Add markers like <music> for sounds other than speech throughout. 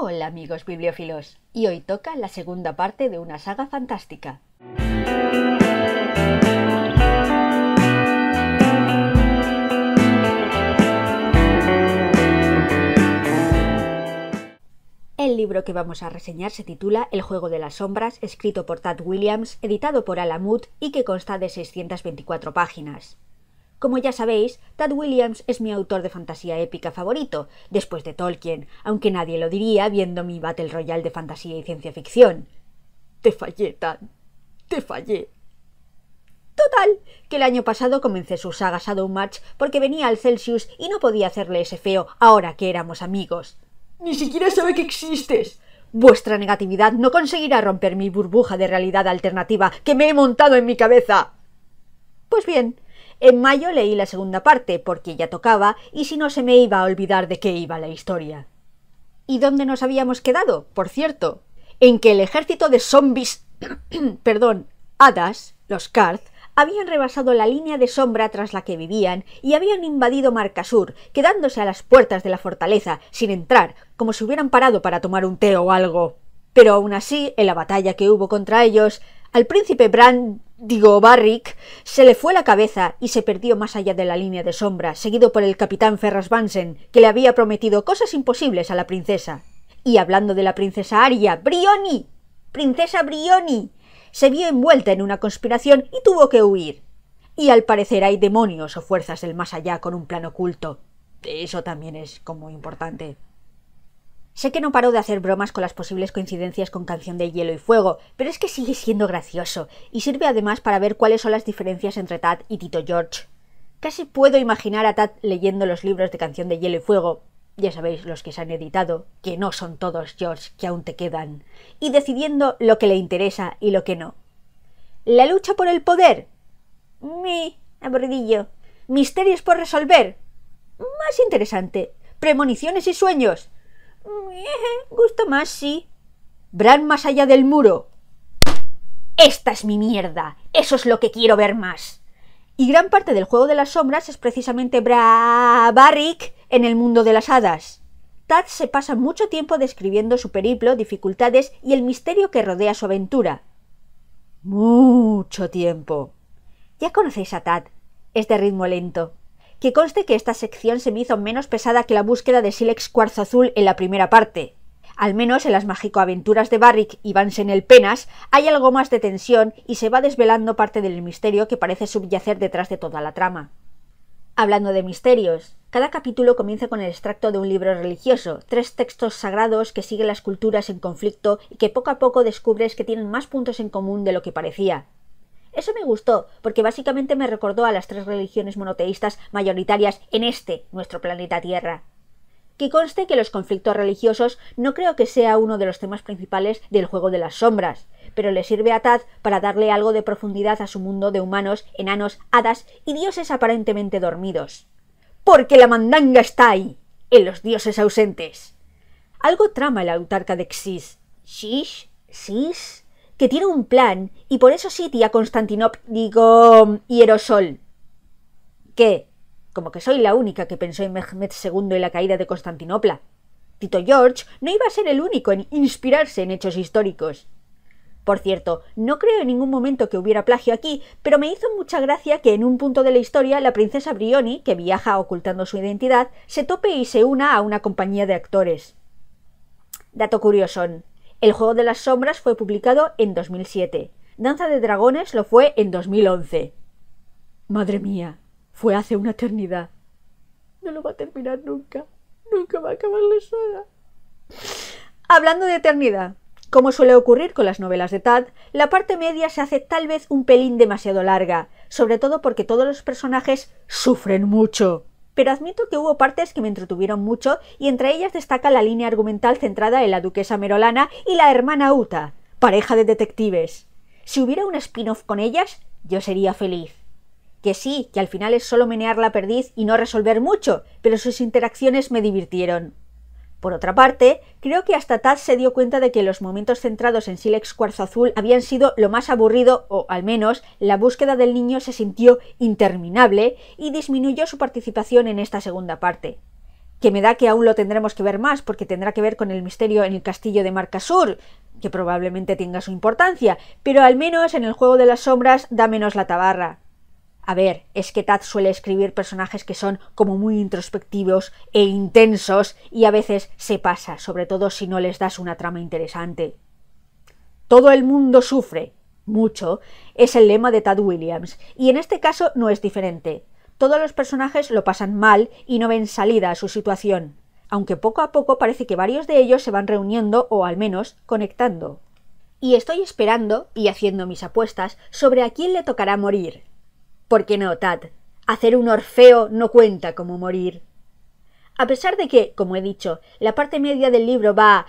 Hola amigos bibliófilos, y hoy toca la segunda parte de una saga fantástica. El libro que vamos a reseñar se titula El juego de las sombras, escrito por Tad Williams, editado por Alamut y que consta de 624 páginas. Como ya sabéis, Tad Williams es mi autor de fantasía épica favorito, después de Tolkien, aunque nadie lo diría viendo mi Battle Royale de fantasía y ciencia ficción. Te fallé, Tad. Te fallé. Total, que el año pasado comencé su saga a Match porque venía al Celsius y no podía hacerle ese feo ahora que éramos amigos. Ni siquiera sabe que existes. Vuestra negatividad no conseguirá romper mi burbuja de realidad alternativa que me he montado en mi cabeza. Pues bien, en mayo leí la segunda parte, porque ya tocaba, y si no se me iba a olvidar de qué iba la historia. ¿Y dónde nos habíamos quedado, por cierto? En que el ejército de zombies... <clears throat> perdón, hadas, los Karth, habían rebasado la línea de sombra tras la que vivían y habían invadido Marcasur, quedándose a las puertas de la fortaleza, sin entrar, como si hubieran parado para tomar un té o algo. Pero aún así, en la batalla que hubo contra ellos, al príncipe Bran digo Barrick, se le fue la cabeza y se perdió más allá de la línea de sombra, seguido por el capitán Ferras que le había prometido cosas imposibles a la princesa. Y hablando de la princesa Aria, Brioni, princesa Brioni, se vio envuelta en una conspiración y tuvo que huir. Y al parecer hay demonios o fuerzas del más allá con un plan oculto. Eso también es como importante. Sé que no paró de hacer bromas con las posibles coincidencias con Canción de Hielo y Fuego, pero es que sigue siendo gracioso, y sirve además para ver cuáles son las diferencias entre Tad y Tito George. Casi puedo imaginar a Tad leyendo los libros de Canción de Hielo y Fuego, ya sabéis los que se han editado, que no son todos George, que aún te quedan, y decidiendo lo que le interesa y lo que no. ¿La lucha por el poder? Mi, aburridillo. ¿Misterios por resolver? Más interesante. ¿Premoniciones y sueños? <laughs> Gusto más, sí. Bran más allá del muro. Esta es mi mierda. Eso es lo que quiero ver más. Y gran parte del juego de las sombras es precisamente Bra Barrick en el mundo de las hadas. Tad se pasa mucho tiempo describiendo su periplo, dificultades y el misterio que rodea su aventura. Mucho tiempo. Ya conocéis a Tad. Es de ritmo lento. Que conste que esta sección se me hizo menos pesada que la búsqueda de Silex cuarzo azul en la primera parte. Al menos en las mágico-aventuras de Barrick y en el Penas hay algo más de tensión y se va desvelando parte del misterio que parece subyacer detrás de toda la trama. Hablando de misterios, cada capítulo comienza con el extracto de un libro religioso, tres textos sagrados que siguen las culturas en conflicto y que poco a poco descubres que tienen más puntos en común de lo que parecía. Eso me gustó, porque básicamente me recordó a las tres religiones monoteístas mayoritarias en este, nuestro planeta Tierra. Que conste que los conflictos religiosos no creo que sea uno de los temas principales del juego de las sombras, pero le sirve a Tad para darle algo de profundidad a su mundo de humanos, enanos, hadas y dioses aparentemente dormidos. Porque la mandanga está ahí, en los dioses ausentes. Algo trama el autarca de Xis. Xis, Xis que tiene un plan y por eso sí a Constantinopla, digo, Hierosol. ¿Qué? como que soy la única que pensó en Mehmed II y la caída de Constantinopla, Tito George no iba a ser el único en inspirarse en hechos históricos. Por cierto, no creo en ningún momento que hubiera plagio aquí, pero me hizo mucha gracia que en un punto de la historia la princesa Brioni, que viaja ocultando su identidad, se tope y se una a una compañía de actores. Dato curioso, el Juego de las Sombras fue publicado en 2007. Danza de Dragones lo fue en 2011. Madre mía, fue hace una eternidad. No lo va a terminar nunca. Nunca va a acabar la saga. Hablando de eternidad, como suele ocurrir con las novelas de Tad, la parte media se hace tal vez un pelín demasiado larga, sobre todo porque todos los personajes sufren mucho pero admito que hubo partes que me entretuvieron mucho y entre ellas destaca la línea argumental centrada en la duquesa Merolana y la hermana Uta, pareja de detectives. Si hubiera un spin-off con ellas, yo sería feliz. Que sí, que al final es solo menear la perdiz y no resolver mucho, pero sus interacciones me divirtieron. Por otra parte, creo que hasta Taz se dio cuenta de que los momentos centrados en Silex Cuarzo Azul habían sido lo más aburrido, o al menos la búsqueda del niño se sintió interminable y disminuyó su participación en esta segunda parte. Que me da que aún lo tendremos que ver más porque tendrá que ver con el misterio en el castillo de Marca Sur, que probablemente tenga su importancia, pero al menos en el juego de las sombras da menos la tabarra. A ver, es que Tad suele escribir personajes que son como muy introspectivos e intensos y a veces se pasa, sobre todo si no les das una trama interesante. Todo el mundo sufre, mucho, es el lema de Tad Williams, y en este caso no es diferente. Todos los personajes lo pasan mal y no ven salida a su situación, aunque poco a poco parece que varios de ellos se van reuniendo o al menos conectando. Y estoy esperando y haciendo mis apuestas sobre a quién le tocará morir, porque Tad, hacer un orfeo no cuenta como morir. A pesar de que, como he dicho, la parte media del libro va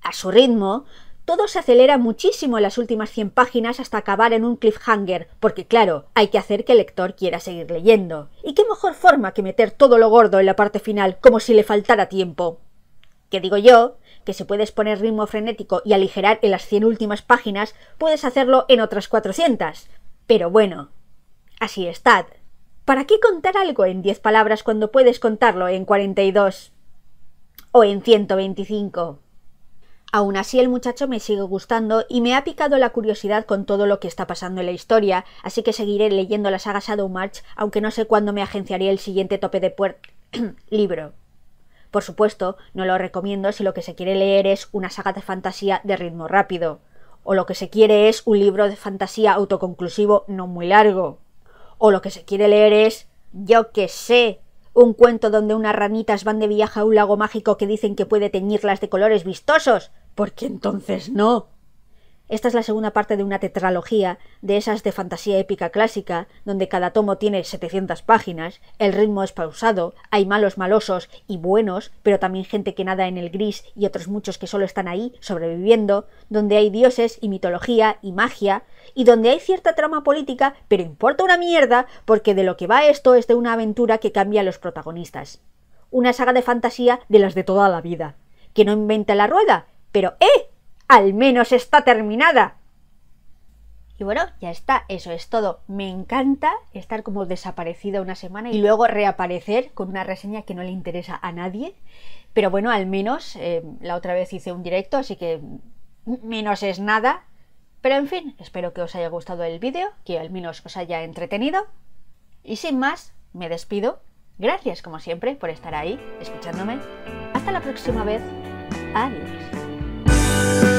a su ritmo, todo se acelera muchísimo en las últimas 100 páginas hasta acabar en un cliffhanger, porque claro, hay que hacer que el lector quiera seguir leyendo. ¿Y qué mejor forma que meter todo lo gordo en la parte final, como si le faltara tiempo? Que digo yo, que si puedes poner ritmo frenético y aligerar en las 100 últimas páginas, puedes hacerlo en otras 400. Pero bueno, Así está, ¿Para qué contar algo en diez palabras cuando puedes contarlo en cuarenta y dos? O en ciento veinticinco. Aún así el muchacho me sigue gustando y me ha picado la curiosidad con todo lo que está pasando en la historia, así que seguiré leyendo la saga Shadow March, aunque no sé cuándo me agenciaré el siguiente tope de puert <clears throat> libro. Por supuesto, no lo recomiendo si lo que se quiere leer es una saga de fantasía de ritmo rápido, o lo que se quiere es un libro de fantasía autoconclusivo no muy largo. O lo que se quiere leer es, yo que sé, un cuento donde unas ranitas van de viaje a un lago mágico que dicen que puede teñirlas de colores vistosos, porque entonces no. Esta es la segunda parte de una tetralogía de esas de fantasía épica clásica, donde cada tomo tiene 700 páginas, el ritmo es pausado, hay malos malosos y buenos, pero también gente que nada en el gris y otros muchos que solo están ahí sobreviviendo, donde hay dioses y mitología y magia, y donde hay cierta trama política, pero importa una mierda porque de lo que va esto es de una aventura que cambia a los protagonistas. Una saga de fantasía de las de toda la vida, que no inventa la rueda, pero ¡eh! Al menos está terminada. Y bueno, ya está, eso es todo. Me encanta estar como desaparecida una semana y luego reaparecer con una reseña que no le interesa a nadie. Pero bueno, al menos eh, la otra vez hice un directo, así que menos es nada. Pero en fin, espero que os haya gustado el vídeo, que al menos os haya entretenido. Y sin más, me despido. Gracias como siempre por estar ahí, escuchándome. Hasta la próxima vez. Adiós.